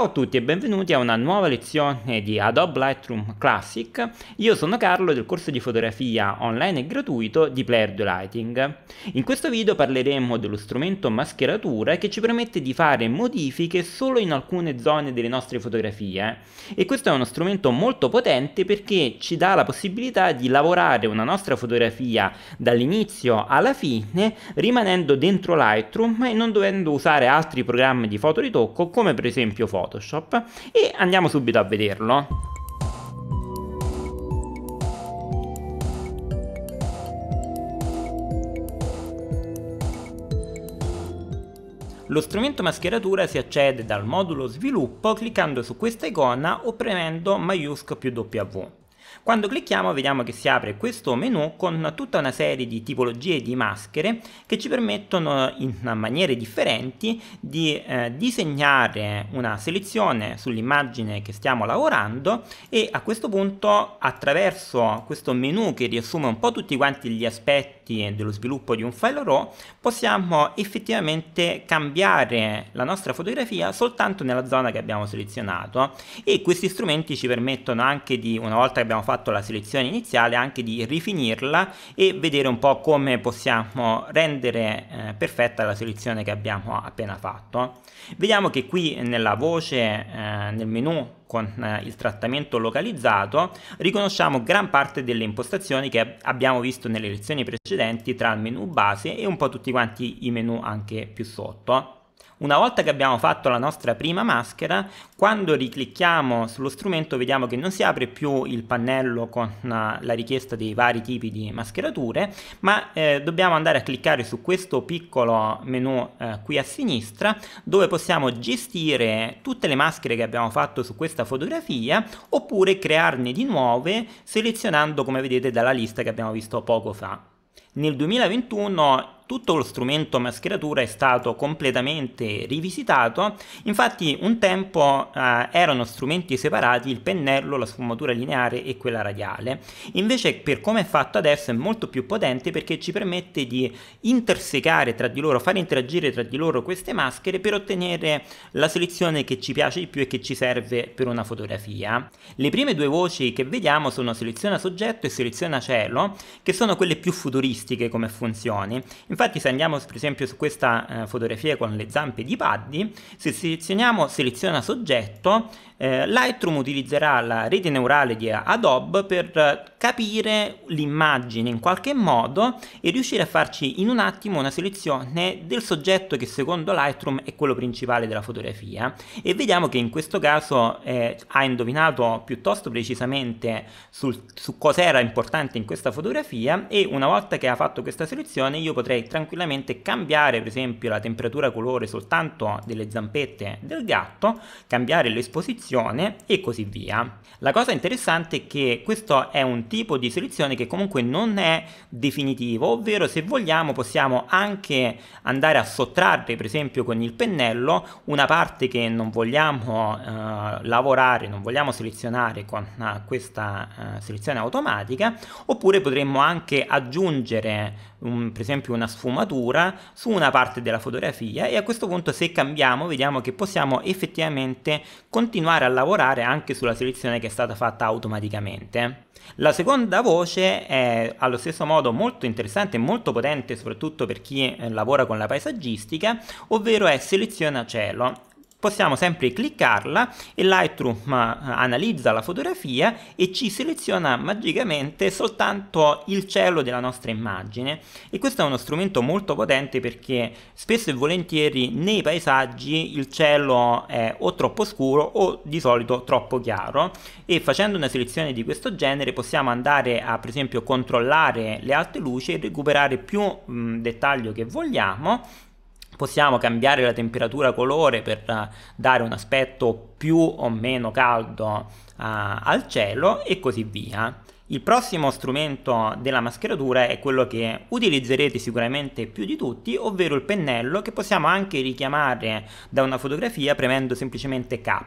Ciao a tutti e benvenuti a una nuova lezione di Adobe Lightroom Classic. Io sono Carlo del corso di fotografia online e gratuito di Player Do Lighting. In questo video parleremo dello strumento mascheratura che ci permette di fare modifiche solo in alcune zone delle nostre fotografie e questo è uno strumento molto potente perché ci dà la possibilità di lavorare una nostra fotografia dall'inizio alla fine rimanendo dentro Lightroom e non dovendo usare altri programmi di fotoritocco come per esempio Photoshop. Photoshop e andiamo subito a vederlo. Lo strumento mascheratura si accede dal modulo sviluppo cliccando su questa icona o premendo maiusco più W. Quando clicchiamo vediamo che si apre questo menu con tutta una serie di tipologie di maschere che ci permettono in maniere differenti di eh, disegnare una selezione sull'immagine che stiamo lavorando e a questo punto attraverso questo menu che riassume un po' tutti quanti gli aspetti effetti dello sviluppo di un file RAW possiamo effettivamente cambiare la nostra fotografia soltanto nella zona che abbiamo selezionato e questi strumenti ci permettono anche di, una volta che abbiamo fatto la selezione iniziale, anche di rifinirla e vedere un po' come possiamo rendere eh, perfetta la selezione che abbiamo appena fatto. Vediamo che qui nella voce, eh, nel menu con eh, il trattamento localizzato, riconosciamo gran parte delle impostazioni che abbiamo visto nelle lezioni precedenti tra il menu base e un po' tutti quanti i menu anche più sotto. Una volta che abbiamo fatto la nostra prima maschera, quando riclicchiamo sullo strumento vediamo che non si apre più il pannello con eh, la richiesta dei vari tipi di mascherature, ma eh, dobbiamo andare a cliccare su questo piccolo menu eh, qui a sinistra, dove possiamo gestire tutte le maschere che abbiamo fatto su questa fotografia, oppure crearne di nuove selezionando come vedete dalla lista che abbiamo visto poco fa. Nel 2021 tutto lo strumento mascheratura è stato completamente rivisitato, infatti un tempo eh, erano strumenti separati il pennello, la sfumatura lineare e quella radiale, invece per come è fatto adesso è molto più potente perché ci permette di intersecare tra di loro, fare interagire tra di loro queste maschere per ottenere la selezione che ci piace di più e che ci serve per una fotografia. Le prime due voci che vediamo sono seleziona soggetto e seleziona cielo, che sono quelle più futuristiche statistiche come funzioni. Infatti se andiamo per esempio su questa eh, fotografia con le zampe di Paddy, se selezioniamo seleziona soggetto, eh, Lightroom utilizzerà la rete neurale di Adobe per capire l'immagine in qualche modo e riuscire a farci in un attimo una selezione del soggetto che secondo Lightroom è quello principale della fotografia e vediamo che in questo caso eh, ha indovinato piuttosto precisamente sul, su cosa era importante in questa fotografia e una volta che ha fatto questa selezione io potrei tranquillamente cambiare per esempio la temperatura colore soltanto delle zampette del gatto, cambiare l'esposizione e così via. La cosa interessante è che questo è un tipo di soluzione che comunque non è definitivo, ovvero se vogliamo possiamo anche andare a sottrarre per esempio con il pennello una parte che non vogliamo eh, lavorare, non vogliamo selezionare con eh, questa eh, selezione automatica, oppure potremmo anche aggiungere un, per esempio una sfumatura su una parte della fotografia e a questo punto se cambiamo vediamo che possiamo effettivamente continuare a lavorare anche sulla selezione che è stata fatta automaticamente. La seconda voce è allo stesso modo molto interessante e molto potente soprattutto per chi eh, lavora con la paesaggistica, ovvero è seleziona cielo possiamo sempre cliccarla e Lightroom eh, analizza la fotografia e ci seleziona magicamente soltanto il cielo della nostra immagine e questo è uno strumento molto potente perché spesso e volentieri nei paesaggi il cielo è o troppo scuro o di solito troppo chiaro e facendo una selezione di questo genere possiamo andare a per esempio controllare le alte luci e recuperare più mh, mm, dettaglio che vogliamo possiamo cambiare la temperatura colore per eh, dare un aspetto più o meno caldo uh, al cielo e così via. Il prossimo strumento della mascheratura è quello che utilizzerete sicuramente più di tutti, ovvero il pennello che possiamo anche richiamare da una fotografia premendo semplicemente K.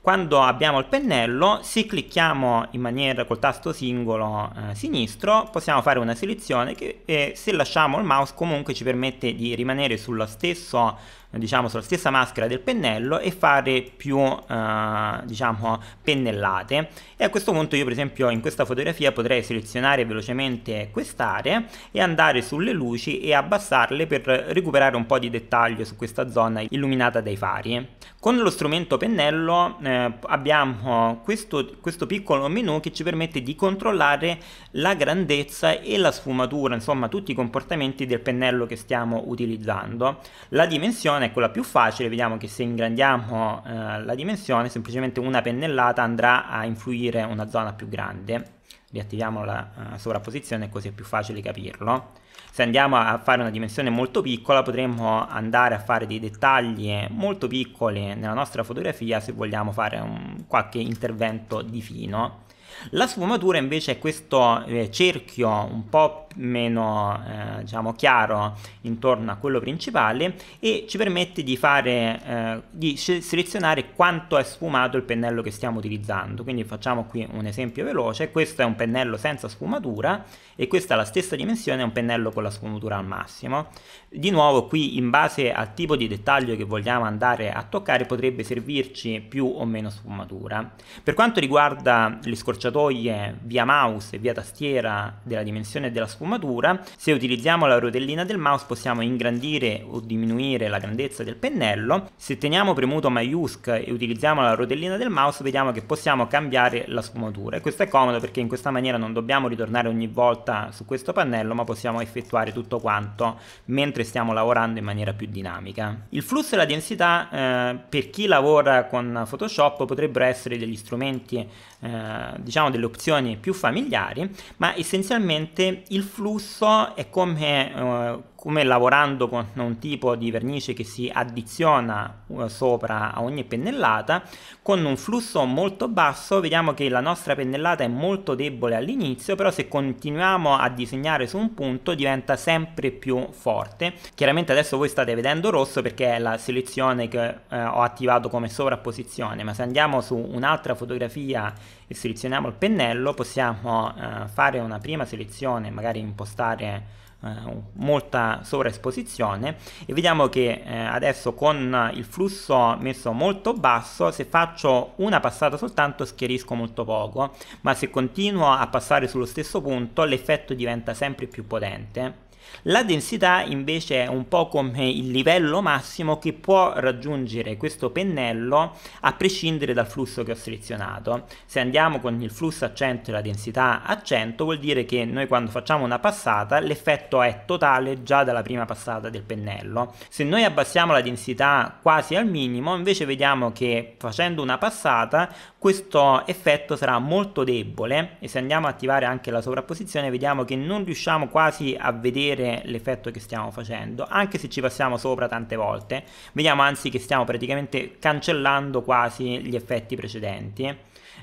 Quando abbiamo il pennello, se clicchiamo in maniera col tasto singolo eh, sinistro, possiamo fare una selezione che eh, se lasciamo il mouse comunque ci permette di rimanere sullo stesso diciamo, sulla stessa maschera del pennello e fare più eh, diciamo, pennellate e a questo punto io per esempio in questa fotografia potrei selezionare velocemente quest'area e andare sulle luci e abbassarle per recuperare un po' di dettaglio su questa zona illuminata dai fari. Con lo strumento pennello eh, abbiamo questo, questo piccolo menu che ci permette di controllare la grandezza e la sfumatura, insomma tutti i comportamenti del pennello che stiamo utilizzando. La dimensione è quella più facile, vediamo che se ingrandiamo eh, la dimensione, semplicemente una pennellata andrà a influire una zona più grande. Riattiviamo la eh, sovrapposizione così è più facile capirlo. Se andiamo a fare una dimensione molto piccola potremmo andare a fare dei dettagli molto piccoli nella nostra fotografia se vogliamo fare un, qualche intervento di fino la sfumatura invece è questo eh, cerchio un po' meno eh, diciamo chiaro intorno a quello principale e ci permette di fare eh, di selezionare quanto è sfumato il pennello che stiamo utilizzando quindi facciamo qui un esempio veloce questo è un pennello senza sfumatura e questa è la stessa dimensione è un pennello con la sfumatura al massimo di nuovo qui in base al tipo di dettaglio che vogliamo andare a toccare potrebbe servirci più o meno sfumatura per quanto riguarda le scorciatoie scorciatoie via mouse e via tastiera della dimensione della sfumatura. Se utilizziamo la rotellina del mouse possiamo ingrandire o diminuire la grandezza del pennello. Se teniamo premuto maiusc e utilizziamo la rotellina del mouse vediamo che possiamo cambiare la sfumatura e questo è comodo perché in questa maniera non dobbiamo ritornare ogni volta su questo pannello ma possiamo effettuare tutto quanto mentre stiamo lavorando in maniera più dinamica. Il flusso e la densità eh, per chi lavora con Photoshop potrebbero essere degli strumenti eh, diciamo delle opzioni più familiari, ma essenzialmente il flusso è come eh, come lavorando con un tipo di vernice che si addiziona uh, sopra a ogni pennellata, con un flusso molto basso vediamo che la nostra pennellata è molto debole all'inizio, però se continuiamo a disegnare su un punto diventa sempre più forte. Chiaramente adesso voi state vedendo rosso perché è la selezione che eh, ho attivato come sovrapposizione, ma se andiamo su un'altra fotografia e selezioniamo il pennello possiamo eh, fare una prima selezione, magari impostare eh, molta sovraesposizione e vediamo che eh, adesso con il flusso messo molto basso se faccio una passata soltanto schiarisco molto poco ma se continuo a passare sullo stesso punto l'effetto diventa sempre più potente la densità invece è un po' come il livello massimo che può raggiungere questo pennello a prescindere dal flusso che ho selezionato. Se andiamo con il flusso a 100 e la densità a 100 vuol dire che noi quando facciamo una passata l'effetto è totale già dalla prima passata del pennello. Se noi abbassiamo la densità quasi al minimo invece vediamo che facendo una passata questo effetto sarà molto debole e se andiamo a attivare anche la sovrapposizione vediamo che non riusciamo quasi a vedere vedere l'effetto che stiamo facendo, anche se ci passiamo sopra tante volte, vediamo anzi che stiamo praticamente cancellando quasi gli effetti precedenti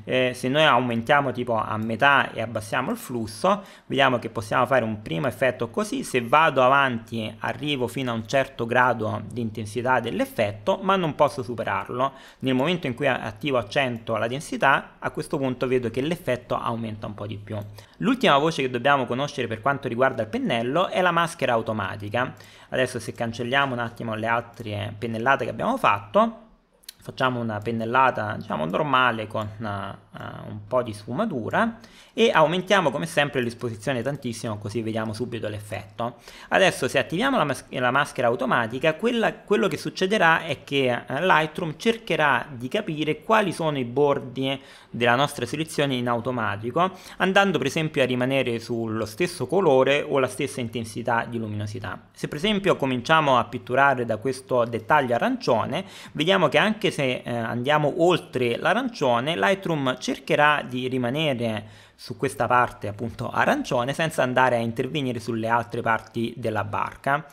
eh, se noi aumentiamo tipo a metà e abbassiamo il flusso vediamo che possiamo fare un primo effetto così se vado avanti arrivo fino a un certo grado di intensità dell'effetto ma non posso superarlo nel momento in cui attivo a 100 la densità a questo punto vedo che l'effetto aumenta un po' di più l'ultima voce che dobbiamo conoscere per quanto riguarda il pennello è la maschera automatica adesso se cancelliamo un attimo le altre pennellate che abbiamo fatto facciamo una pennellata diciamo normale con uh, un po' di sfumatura e aumentiamo come sempre l'esposizione tantissimo così vediamo subito l'effetto adesso se attiviamo la, mas la maschera automatica quella, quello che succederà è che uh, Lightroom cercherà di capire quali sono i bordi della nostra selezione in automatico andando per esempio a rimanere sullo stesso colore o la stessa intensità di luminosità se per esempio cominciamo a pitturare da questo dettaglio arancione vediamo che anche se eh, andiamo oltre l'arancione Lightroom cercherà di rimanere su questa parte appunto arancione senza andare a intervenire sulle altre parti della barca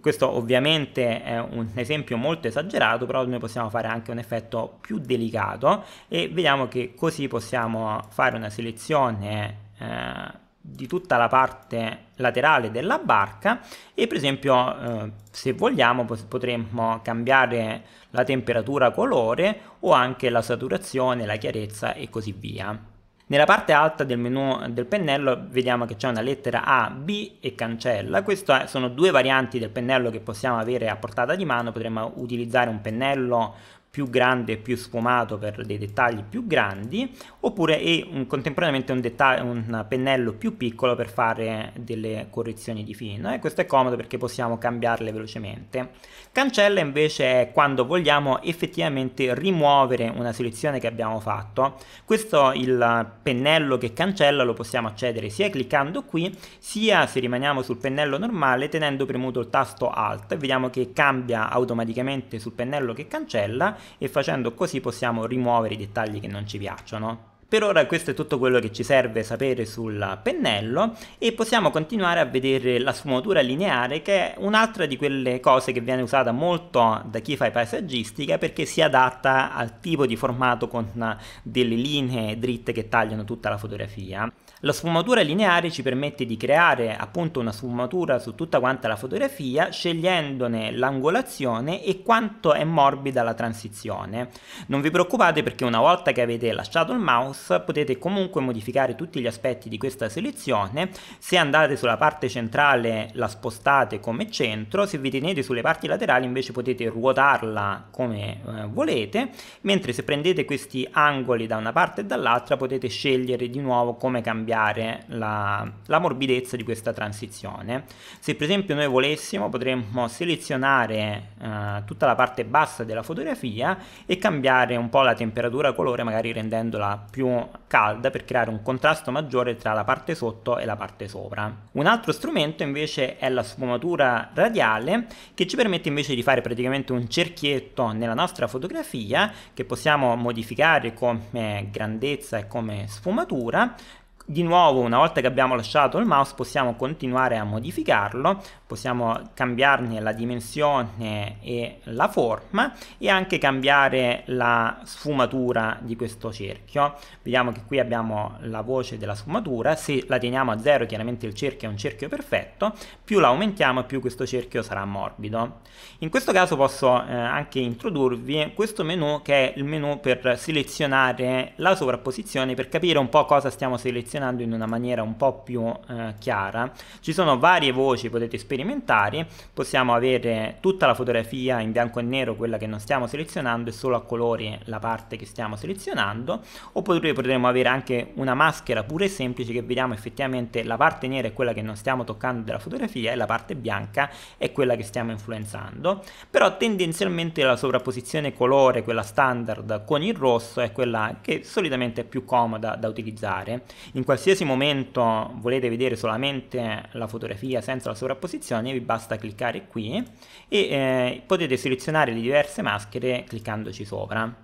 questo ovviamente è un esempio molto esagerato, però noi possiamo fare anche un effetto più delicato e vediamo che così possiamo fare una selezione eh, di tutta la parte laterale della barca e per esempio eh, se vogliamo potremmo cambiare la temperatura colore o anche la saturazione, la chiarezza e così via. Nella parte alta del menu del pennello vediamo che c'è una lettera A, B e cancella. Queste sono due varianti del pennello che possiamo avere a portata di mano. Potremmo utilizzare un pennello più grande e più sfumato per dei dettagli più grandi oppure è un, contemporaneamente un, un, pennello più piccolo per fare delle correzioni di fine e questo è comodo perché possiamo cambiarle velocemente cancella invece è quando vogliamo effettivamente rimuovere una selezione che abbiamo fatto questo il pennello che cancella lo possiamo accedere sia cliccando qui sia se rimaniamo sul pennello normale tenendo premuto il tasto alt vediamo che cambia automaticamente sul pennello che cancella e facendo così possiamo rimuovere i dettagli che non ci piacciono. Per ora questo è tutto quello che ci serve sapere sul pennello e possiamo continuare a vedere la sfumatura lineare che è un'altra di quelle cose che viene usata molto da chi fa paesaggistica perché si adatta al tipo di formato con delle linee dritte che tagliano tutta la fotografia. La sfumatura lineare ci permette di creare appunto una sfumatura su tutta quanta la fotografia scegliendone l'angolazione e quanto è morbida la transizione. Non vi preoccupate perché una volta che avete lasciato il mouse Source potete comunque modificare tutti gli aspetti di questa selezione, se andate sulla parte centrale la spostate come centro, se vi tenete sulle parti laterali invece potete ruotarla come eh, volete, mentre se prendete questi angoli da una parte e dall'altra potete scegliere di nuovo come cambiare la, la morbidezza di questa transizione. Se per esempio noi volessimo potremmo selezionare eh, tutta la parte bassa della fotografia e cambiare un po' la temperatura colore magari rendendola più calda per creare un contrasto maggiore tra la parte sotto e la parte sopra. Un altro strumento invece è la sfumatura radiale che ci permette invece di fare praticamente un cerchietto nella nostra fotografia che possiamo modificare come eh, grandezza e come sfumatura di nuovo una volta che abbiamo lasciato il mouse possiamo continuare a modificarlo possiamo cambiarne la dimensione e la forma e anche cambiare la sfumatura di questo cerchio vediamo che qui abbiamo la voce della sfumatura se la teniamo a zero chiaramente il cerchio è un cerchio perfetto più la aumentiamo più questo cerchio sarà morbido in questo caso posso eh, anche introdurvi questo menu che è il menu per selezionare la sovrapposizione per capire un po' cosa stiamo selezionando posizionando in una maniera un po' più eh, chiara. Ci sono varie voci, potete sperimentare, possiamo avere tutta la fotografia in bianco e nero, quella che non stiamo selezionando, e solo a colori la parte che stiamo selezionando, oppure potremmo avere anche una maschera pure semplice che vediamo effettivamente la parte nera è quella che non stiamo toccando della fotografia e la parte bianca è quella che stiamo influenzando, però tendenzialmente la sovrapposizione colore, quella standard con il rosso, è quella che solitamente è più comoda da utilizzare. In in qualsiasi momento volete vedere solamente la fotografia senza la sovrapposizione vi basta cliccare qui e eh, potete selezionare le diverse maschere cliccandoci sopra.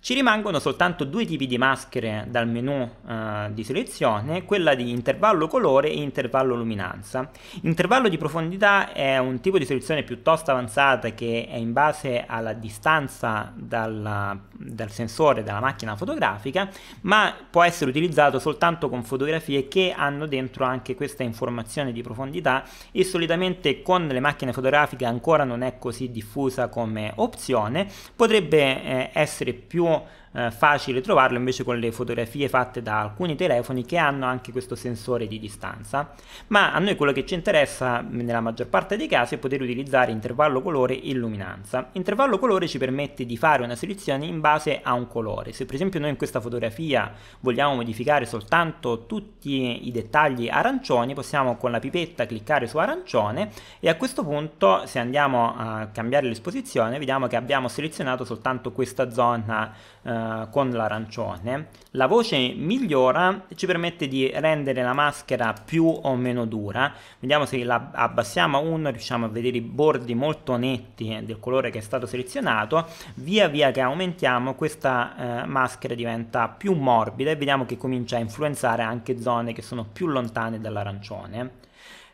Ci rimangono soltanto due tipi di maschere dal menu eh, di selezione, quella di intervallo colore e intervallo luminanza. Intervallo di profondità è un tipo di selezione piuttosto avanzata che è in base alla distanza dalla, dal sensore della macchina fotografica, ma può essere utilizzato soltanto con fotografie che hanno dentro anche questa informazione di profondità e solitamente con le macchine fotografiche ancora non è così diffusa come opzione, potrebbe eh, essere più eh, facile trovarlo invece con le fotografie fatte da alcuni telefoni che hanno anche questo sensore di distanza, ma a noi quello che ci interessa nella maggior parte dei casi è poter utilizzare intervallo colore e illuminanza. Intervallo colore ci permette di fare una selezione in base a un colore, se per esempio noi in questa fotografia vogliamo modificare soltanto tutti i dettagli arancioni possiamo con la pipetta cliccare su arancione e a questo punto se andiamo a cambiare l'esposizione vediamo che abbiamo selezionato soltanto questa zona eh, eh, con l'arancione. La voce migliora ci permette di rendere la maschera più o meno dura. Vediamo se la abbassiamo a 1 riusciamo a vedere i bordi molto netti eh, del colore che è stato selezionato. Via via che aumentiamo questa eh, maschera diventa più morbida e vediamo che comincia a influenzare anche zone che sono più lontane dall'arancione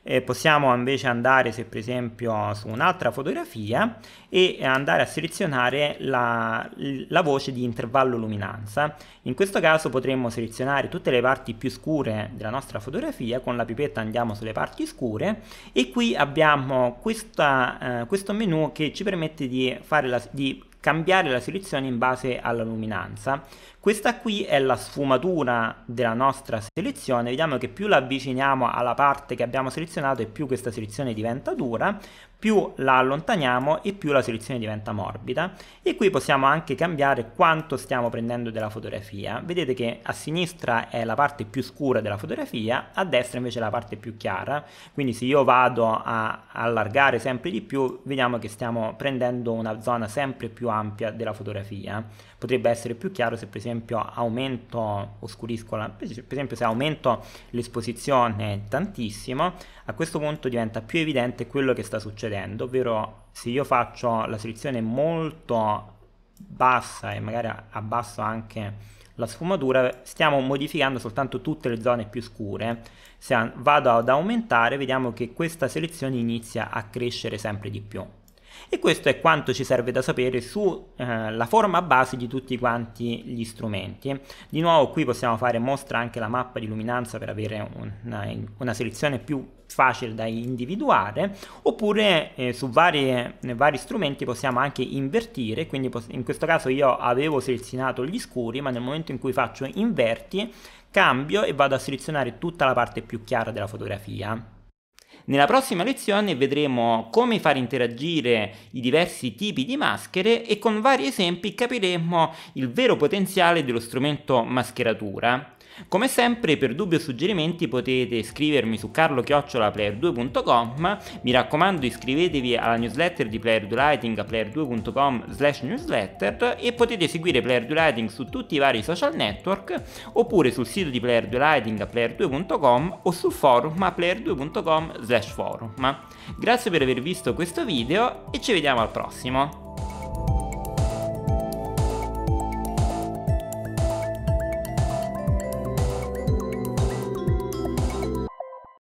eh, possiamo invece andare se per esempio su un'altra fotografia e andare a selezionare la, la voce di intervallo luminanza. In questo caso potremmo selezionare tutte le parti più scure della nostra fotografia, con la pipetta andiamo sulle parti scure e qui abbiamo questa, eh, questo menu che ci permette di, la, di cambiare la selezione in base alla luminanza. Questa qui è la sfumatura della nostra selezione, vediamo che più la avviciniamo alla parte che abbiamo selezionato e più questa selezione diventa dura, più la allontaniamo e più la soluzione diventa morbida e qui possiamo anche cambiare quanto stiamo prendendo della fotografia vedete che a sinistra è la parte più scura della fotografia a destra invece è la parte più chiara quindi se io vado a allargare sempre di più vediamo che stiamo prendendo una zona sempre più ampia della fotografia potrebbe essere più chiaro se per esempio aumento, oscurisco la, per esempio se aumento l'esposizione tantissimo, a questo punto diventa più evidente quello che sta succedendo, ovvero se io faccio la selezione molto bassa e magari abbasso anche la sfumatura stiamo modificando soltanto tutte le zone più scure se vado ad aumentare vediamo che questa selezione inizia a crescere sempre di più e questo è quanto ci serve da sapere sulla eh, forma base di tutti quanti gli strumenti. Di nuovo qui possiamo fare mostra anche la mappa di luminanza per avere una, una selezione più facile da individuare oppure eh, su varie, vari strumenti possiamo anche invertire quindi in questo caso io avevo selezionato gli scuri ma nel momento in cui faccio inverti cambio e vado a selezionare tutta la parte più chiara della fotografia nella prossima lezione vedremo come far interagire i diversi tipi di maschere e con vari esempi capiremo il vero potenziale dello strumento mascheratura come sempre per dubbi o suggerimenti potete scrivermi su carlochiocciolaplayer2.com Mi raccomando iscrivetevi alla newsletter di Player 2 Lighting a player2.com slash newsletter e potete seguire Player 2 Lighting su tutti i vari social network oppure sul sito di Player 2 Lighting a player2.com o sul forum a player2.com slash forum. Grazie per aver visto questo video e ci vediamo al prossimo!